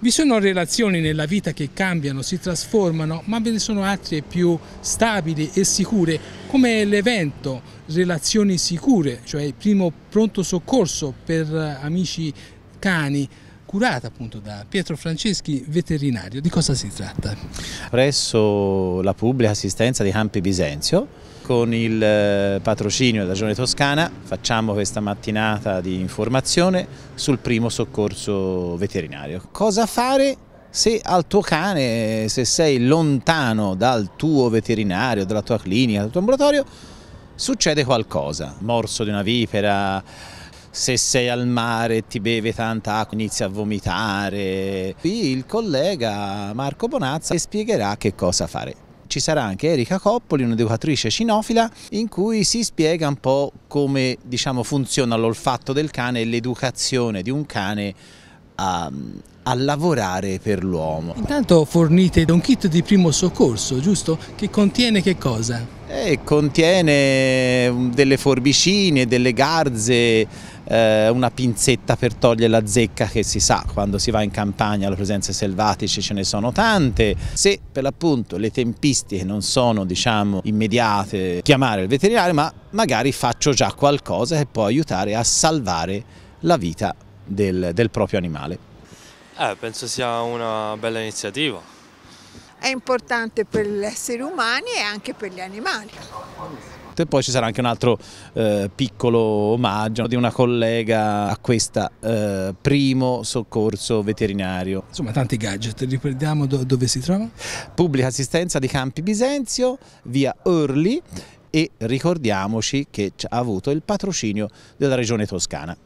Vi sono relazioni nella vita che cambiano, si trasformano, ma ve ne sono altre più stabili e sicure, come l'evento Relazioni Sicure, cioè il primo pronto soccorso per eh, amici cani, curata appunto da Pietro Franceschi, veterinario. Di cosa si tratta? Presso la pubblica assistenza di Campi Bisenzio, con il eh, patrocinio della Regione Toscana facciamo questa mattinata di informazione sul primo soccorso veterinario. Cosa fare se al tuo cane, se sei lontano dal tuo veterinario, dalla tua clinica, dal tuo ambulatorio, succede qualcosa, morso di una vipera, se sei al mare e ti beve tanta acqua, inizia a vomitare. Qui il collega Marco Bonazza ti spiegherà che cosa fare ci sarà anche Erika Coppoli, un'educatrice cinofila, in cui si spiega un po' come diciamo, funziona l'olfatto del cane e l'educazione di un cane a, ehm, a lavorare per l'uomo. Intanto fornite un kit di primo soccorso, giusto? Che contiene che cosa? Eh, contiene mm, delle forbicine, delle garze, eh, una pinzetta per togliere la zecca che si sa quando si va in campagna le presenze selvatici ce ne sono tante. Se per l'appunto le tempistiche non sono diciamo immediate chiamare il veterinario ma magari faccio già qualcosa che può aiutare a salvare la vita del, del proprio animale. Eh, penso sia una bella iniziativa. È importante per gli esseri umani e anche per gli animali. E poi ci sarà anche un altro eh, piccolo omaggio di una collega a questo eh, primo soccorso veterinario. Insomma tanti gadget, riprendiamo do dove si trova? Pubblica assistenza di Campi Bisenzio, via Early e ricordiamoci che ha avuto il patrocinio della regione toscana.